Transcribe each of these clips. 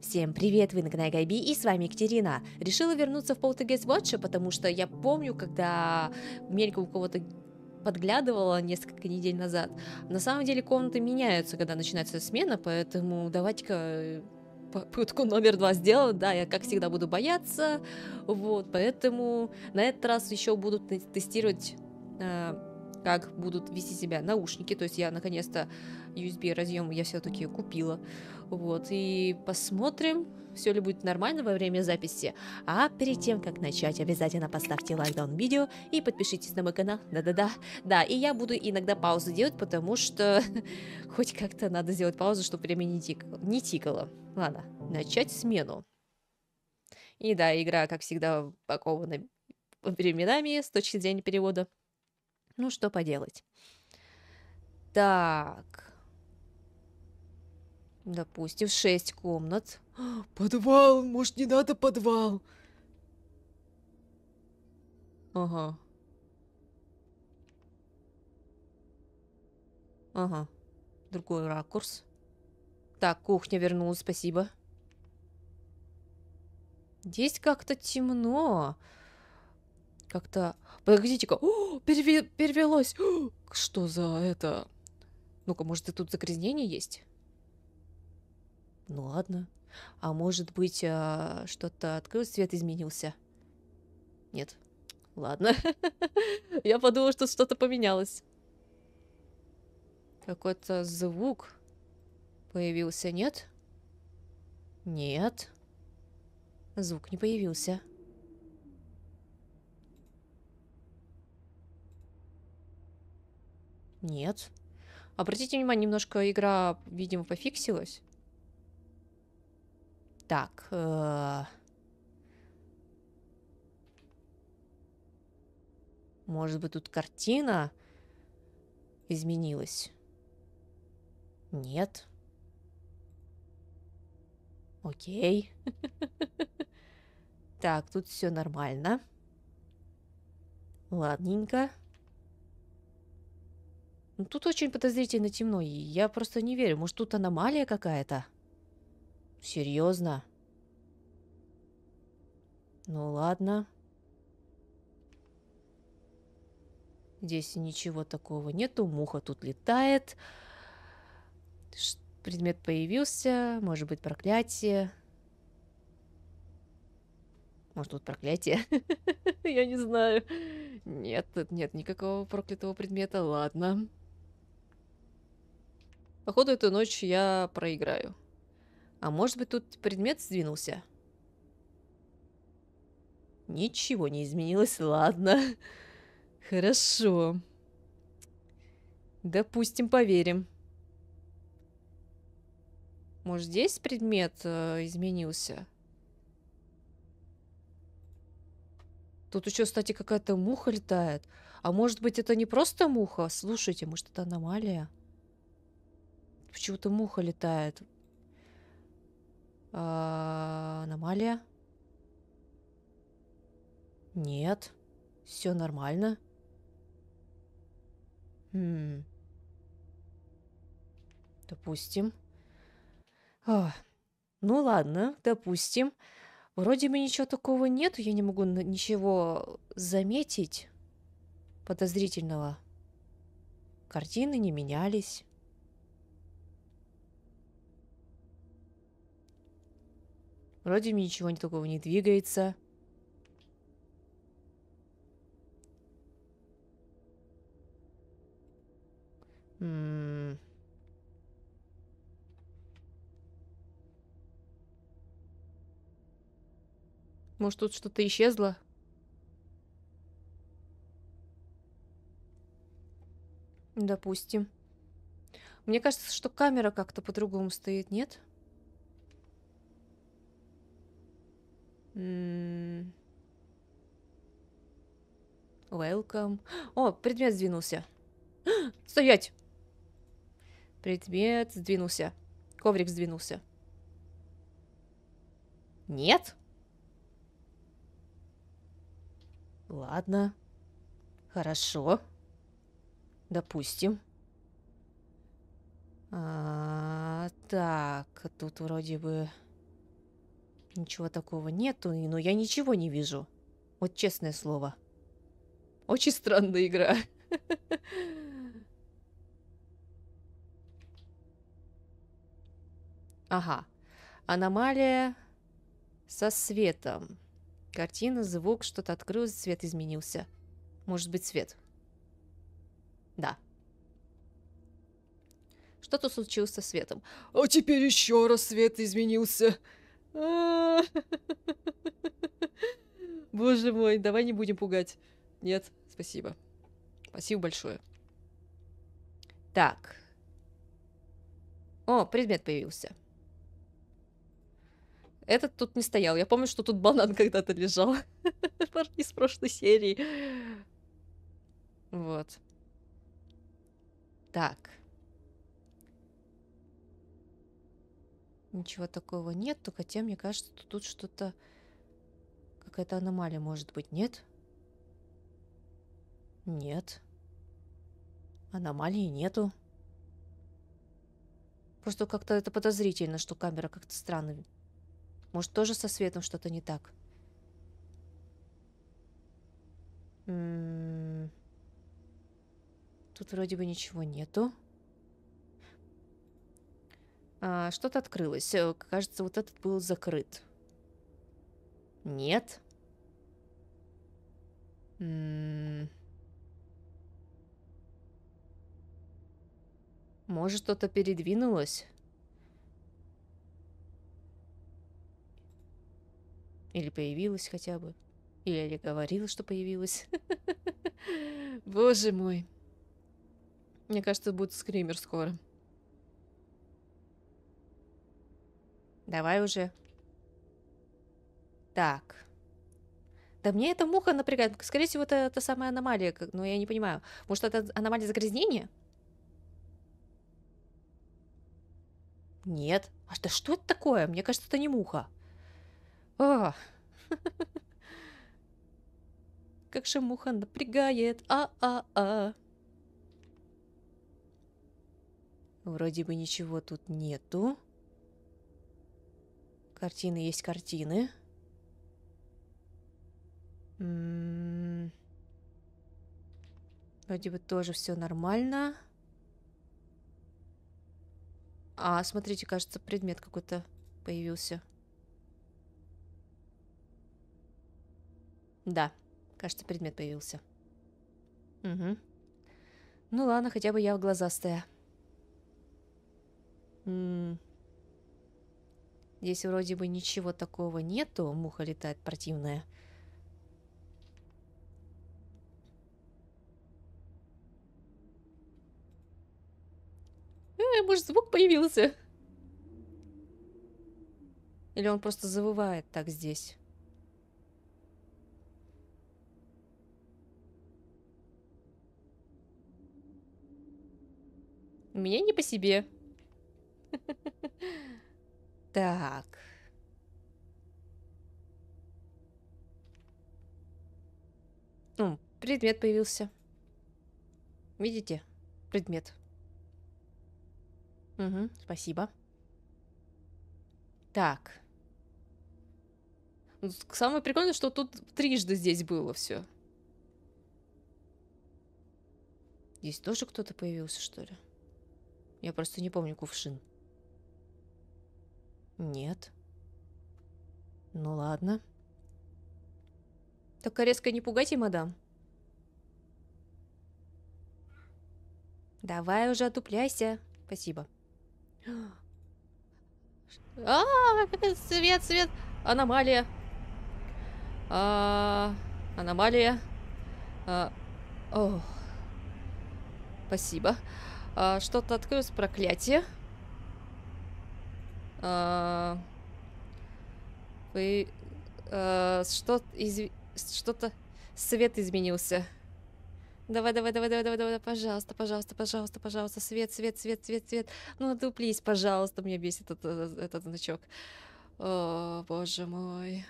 Всем привет, вы на Гайби и с вами Екатерина. Решила вернуться в Poltergeist Watch, потому что я помню, когда мельком у кого-то подглядывала несколько недель назад. На самом деле комнаты меняются, когда начинается смена, поэтому давайте-ка э, попытку номер два сделала, да, я как всегда буду бояться, вот, поэтому на этот раз еще будут тестировать э, как будут вести себя наушники. То есть я наконец-то USB разъем я все-таки купила. Вот, и посмотрим, все ли будет нормально во время записи. А перед тем, как начать, обязательно поставьте лайк данному видео и подпишитесь на мой канал. Да-да-да. Да, и я буду иногда паузу делать, потому что хоть как-то надо сделать паузу, чтобы время не, тик... не тикало. Ладно, начать смену. И да, игра, как всегда, упакована временами с точки зрения перевода. Ну, что поделать. Так. Допустим, 6 комнат. А, подвал! Может, не надо подвал? Ага. Ага. Другой ракурс. Так, кухня вернулась, спасибо. Здесь как-то темно. Темно как-то... Подождите-ка, переве... перевелось! что за это? Ну-ка, может, и тут загрязнение есть? Ну ладно. А может быть, э, что-то открылось, свет изменился? Нет. Ладно. Я подумала, что что-то поменялось. Какой-то звук появился, нет? Нет. Звук не появился. Нет. Нет. Обратите внимание, немножко игра, видимо, пофиксилась. Так. Э... Может быть, тут картина изменилась? Нет. Окей. Так, тут все нормально. Ладненько. Ну, тут очень подозрительно темно, и я просто не верю. Может, тут аномалия какая-то? Серьезно? Ну, ладно. Здесь ничего такого нету. Муха тут летает. Предмет появился. Может быть, проклятие. Может, тут проклятие? Я не знаю. Нет, тут нет никакого проклятого предмета. Ладно. Походу, эту ночь я проиграю. А может быть, тут предмет сдвинулся? Ничего не изменилось, ладно. Хорошо. Допустим, поверим. Может, здесь предмет э, изменился? Тут еще, кстати, какая-то муха летает. А может быть, это не просто муха? Слушайте, может, это аномалия? Почему-то муха летает. А, аномалия? Нет. Все нормально. Хм. Допустим. А, ну ладно, допустим. Вроде бы ничего такого нет, я не могу ничего заметить подозрительного. Картины не менялись. Вроде ничего такого не двигается. Может, тут что-то исчезло? Допустим. Мне кажется, что камера как-то по-другому стоит, нет? Нет. Welcome. О, предмет сдвинулся. Стоять! Предмет сдвинулся. Коврик сдвинулся. Нет? Ладно. Хорошо. Допустим. А, так, тут вроде бы... Ничего такого нету, но ну, я ничего не вижу. Вот честное слово. Очень странная игра. Ага. Аномалия со светом. Картина, звук, что-то открылось, цвет изменился. Может быть, свет. Да. Что-то случилось со светом. А теперь еще раз свет изменился. Боже мой, давай не будем пугать. Нет, спасибо. Спасибо большое. Так. О, предмет появился. Этот тут не стоял. Я помню, что тут банан когда-то лежал. Из прошлой серии. Вот. Так. ничего такого нет нету, хотя мне кажется, что тут что-то, какая-то аномалия может быть, нет? Нет. Аномалии нету. Просто как-то это подозрительно, что камера как-то странно. Может, тоже со светом что-то не так? М -м -м. Тут вроде бы ничего нету. А, Что-то открылось. Э, кажется, вот этот был закрыт. Нет. Может, что-то передвинулось? Или появилось хотя бы? Или Олег говорил, что появилось? Боже мой. Мне кажется, будет скример скоро. Давай уже. Так. Да мне эта муха напрягает. Скорее всего, это та самая аномалия, но я не понимаю. Может, это аномалия загрязнения? Нет. А что, что это такое? Мне кажется, это не муха. А. Как же муха напрягает. А-а-а. Вроде бы ничего тут нету. Картины есть картины. М -м Вроде бы тоже все нормально. А, смотрите, кажется, предмет какой-то появился. Да, кажется, предмет появился. Угу. Ну ладно, хотя бы я в глазастая. М Здесь вроде бы ничего такого нету. Муха летает противная. Э, может, звук появился? Или он просто завывает так здесь? Меня не по себе. Так. Ну, предмет появился. Видите? Предмет. Угу, спасибо. Так. Ну, самое прикольное, что тут трижды здесь было все. Здесь тоже кто-то появился, что ли? Я просто не помню кувшин. Нет. Ну ладно. Только а резко не пугайте, мадам. Давай уже отупляйся. Спасибо. А, свет, свет. Аномалия. А, аномалия. А, о. Спасибо. А, Что-то открылось проклятие. А, вы... А, что... Что-то... Свет изменился. Давай, давай, давай, давай, давай, давай, пожалуйста, пожалуйста, пожалуйста, пожалуйста, свет, свет, свет, свет, свет. Ну, отуплись, пожалуйста, мне бесит этот, этот значок. О, боже мой.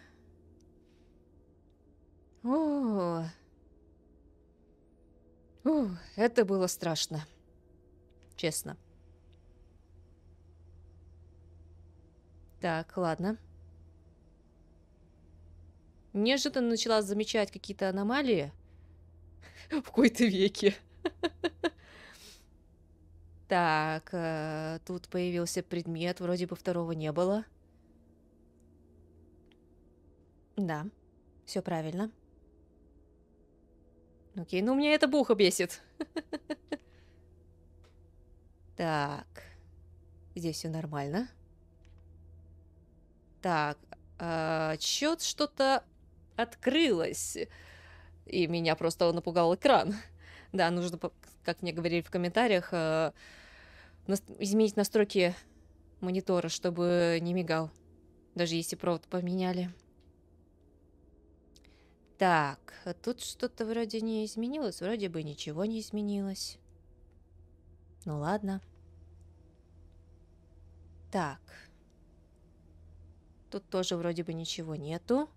О, Ух, это было страшно. Честно. Так, ладно. Неожиданно начала замечать какие-то аномалии. В какой-то веке. Так, э, тут появился предмет, вроде бы второго не было. Да, все правильно. Окей, ну у меня это буха бесит. Так, здесь все нормально. Так, счет а, что-то открылось. И меня просто напугал экран. Да, нужно, как мне говорили в комментариях, а, изменить настройки монитора, чтобы не мигал. Даже если провод поменяли. Так, а тут что-то вроде не изменилось. Вроде бы ничего не изменилось. Ну ладно. Так, Тут тоже вроде бы ничего нету.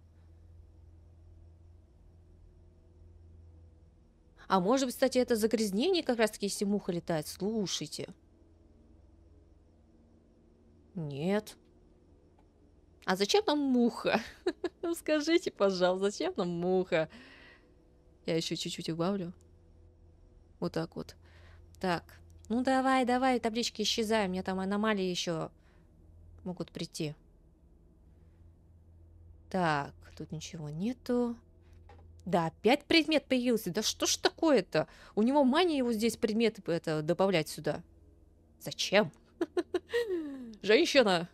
А может быть, кстати, это загрязнение как раз-таки, если муха летает. Слушайте. Нет. А зачем нам муха? Ну, скажите, пожалуйста, зачем нам муха? Я еще чуть-чуть убавлю. Вот так вот. Так. Ну давай, давай, таблички исчезай. У меня там аномалии еще могут прийти. Так, тут ничего нету. Да, опять предмет появился. Да что ж такое-то? У него мания его здесь предметы это, добавлять сюда. Зачем? Женщина,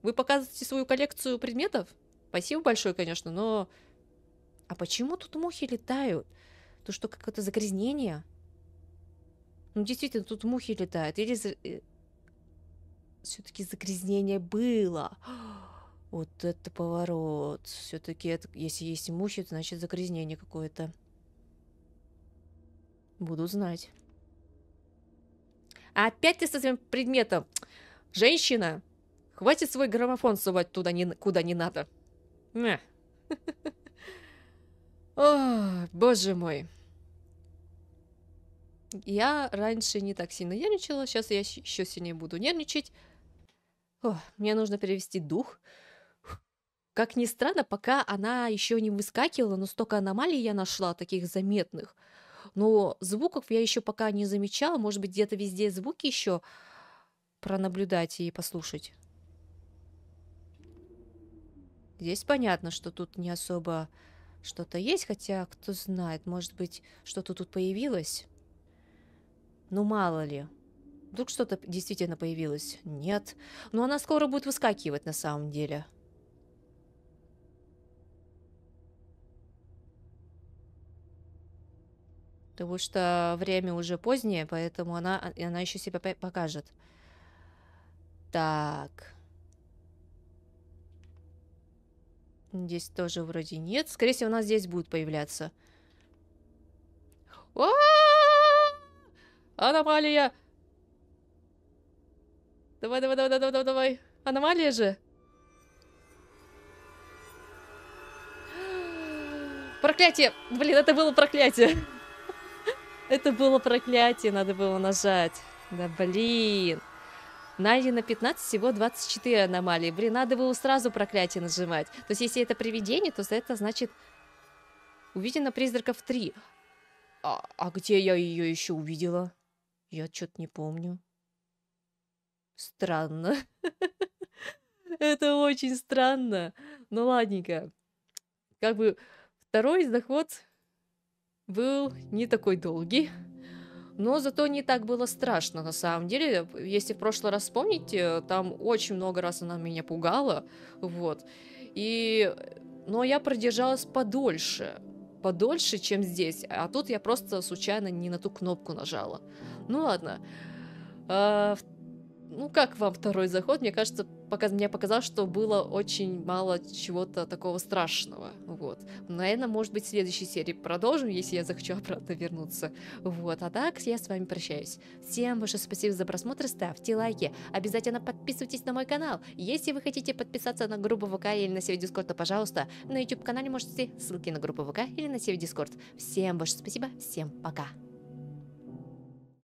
вы показываете свою коллекцию предметов? Спасибо большое, конечно, но... А почему тут мухи летают? То что, какое-то загрязнение? Ну, действительно, тут мухи летают. Или... Э, Все-таки загрязнение было. Вот это поворот. Все-таки, если есть имущество, значит загрязнение какое-то. Буду знать. А опять ты со своим предметом. Женщина, хватит свой граммофон сувать туда, не... куда не надо. О, боже мой. Я раньше не так сильно нервничала, сейчас я еще сильнее буду нервничать. О, мне нужно перевести дух. Как ни странно, пока она еще не выскакивала, но столько аномалий я нашла, таких заметных. Но звуков я еще пока не замечала. Может быть, где-то везде звуки еще пронаблюдать и послушать. Здесь понятно, что тут не особо что-то есть, хотя кто знает, может быть, что-то тут появилось. Ну, мало ли. Вдруг что-то действительно появилось? Нет. Но она скоро будет выскакивать на самом деле. — потому что время уже позднее, поэтому она, а, она еще себя покажет. Так. Здесь тоже вроде нет. Скорее всего, у нас здесь будет появляться. О! А! Аномалия! Давай, давай, давай, давай, давай, давай. Аномалия же. Проклятие! Блин, это было проклятие. Это было проклятие, надо было нажать. Да блин. на 15, всего 24 аномалии. Блин, надо было сразу проклятие нажимать. То есть, если это привидение, то это значит... Увидено призраков 3. А, а где я ее еще увидела? Я что-то не помню. Странно. Это очень странно. Ну ладненько. Как бы второй заход был не такой долгий. Но зато не так было страшно, на самом деле. Если в прошлый раз вспомните, э, там очень много раз она меня пугала, вот. И... Но я продержалась подольше, подольше, чем здесь. А тут я просто случайно не на ту кнопку нажала. Ну ладно. А, ну, как вам второй заход? Мне кажется, показ мне показалось, что было очень мало чего-то такого страшного. Вот. Наверное, может быть, в следующей серии продолжим, если я захочу обратно вернуться. Вот. А так, я с вами прощаюсь. Всем большое спасибо за просмотр, ставьте лайки. Обязательно подписывайтесь на мой канал. Если вы хотите подписаться на группу ВК или на сервис Дискорд, то, пожалуйста, на YouTube-канале можете ссылки на группу ВК или на сервис Дискорд. Всем большое спасибо, всем пока.